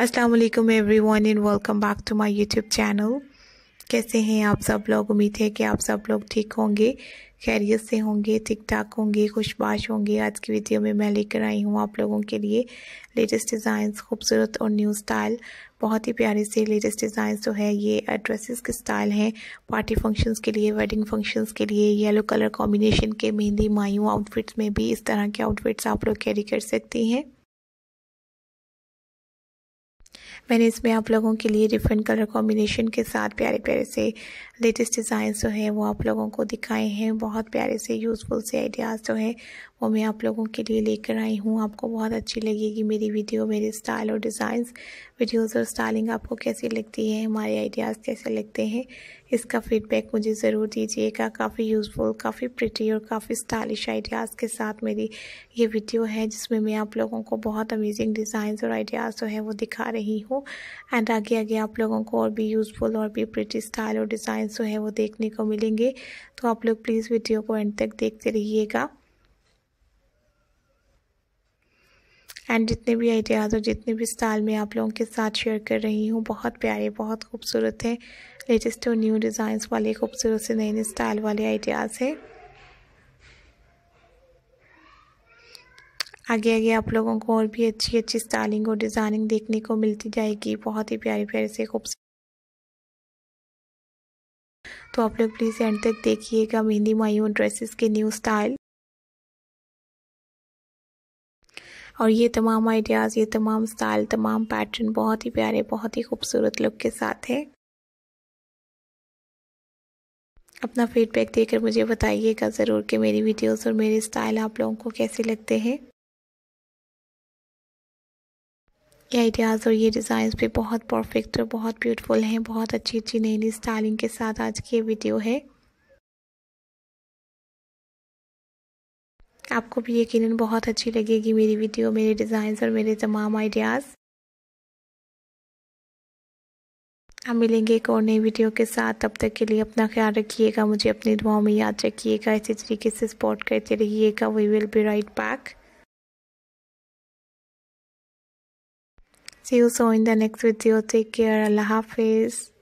Aslam everyone and welcome back to my YouTube channel कैसे हैं आप सब लोग उम्मीद है कि आप सब लोग ठीक होंगे खैरियत से होंगे ठीक ठाक होंगे खुशबाश होंगे आज की वीडियो में मैं लेकर आई हूँ आप लोगों के लिए लेटेस्ट डिज़ाइंस खूबसूरत और न्यू स्टाइल बहुत ही प्यारे से लेटेस्ट डिज़ाइन जो है ये ड्रेसेस के स्टाइल हैं पार्टी फंक्शंस के लिए वेडिंग फंक्शंस के लिए येलो कलर कॉम्बिनेशन के मेहंदी मायू आउटफिट्स में भी इस तरह के आउटफिट्स आप लोग कैरी कर सकती हैं मैंने इसमें आप लोगों के लिए डिफरेंट कलर कॉम्बिनेशन के साथ प्यारे प्यारे से लेटेस्ट डिज़ाइंस जो हैं वो आप लोगों को दिखाए हैं बहुत प्यारे से यूज़फुल से आइडियाज़ जो हैं वो मैं आप लोगों के लिए लेकर आई हूँ आपको बहुत अच्छी लगेगी मेरी वीडियो मेरे स्टाइल और डिज़ाइंस वीडियोज़ और स्टाइलिंग आपको कैसी लगती है हमारे आइडियाज़ कैसे लगते हैं इसका फीडबैक मुझे ज़रूर दीजिएगा काफ़ी यूज़फुल काफ़ी प्रिटी और काफ़ी स्टाइलिश आइडियाज़ के साथ मेरी ये वीडियो है जिसमें मैं आप लोगों को बहुत अमेजिंग डिज़ाइंस और आइडियाज़ जो है वो दिखा रही हूँ एंड आगे आगे आप लोगों को और भी यूज़फुल और भी प्रिटी स्टाइल और डिज़ाइन जो है वो देखने को मिलेंगे तो आप लोग प्लीज़ वीडियो को एंड तक देखते रहिएगा एंड जितने भी आइडियाज़ और जितने भी स्टाइल में आप लोगों के साथ शेयर कर रही हूँ बहुत प्यारे बहुत खूबसूरत हैं लेटेस्ट और न्यू डिज़ाइंस वाले खूबसूरत से नए नए स्टाइल वाले आइडियाज़ हैं आगे आगे आप लोगों को और भी अच्छी अच्छी स्टाइलिंग और डिज़ाइनिंग देखने को मिलती जाएगी बहुत ही प्यारे प्यारे से खूबसूरत तो आप लोग प्लीज़ एंड तक देखिएगा मेहंदी मायून ड्रेसेस के न्यू स्टाइल और ये तमाम आइडियाज़ ये तमाम स्टाइल तमाम पैटर्न बहुत ही प्यारे बहुत ही खूबसूरत लुक के साथ है अपना फीडबैक देकर मुझे बताइएगा ज़रूर कि मेरी वीडियोस और मेरे स्टाइल आप लोगों को कैसे लगते हैं ये आइडियाज़ और ये डिज़ाइंस भी बहुत परफेक्ट और बहुत ब्यूटीफुल हैं बहुत अच्छी अच्छी नई नई स्टाइलिंग के साथ आज की ये वीडियो है आपको भी यकीनन बहुत अच्छी लगेगी मेरी वीडियो मेरे डिज़ाइंस और मेरे तमाम आइडियाज़ हम मिलेंगे एक और नई वीडियो के साथ तब तक के लिए अपना ख्याल रखिएगा मुझे अपनी दुआओं में याद रखिएगा इसी तरीके से सपोर्ट करते रहिएगा we will be right back see you so in the next video take care Allah हाफिज़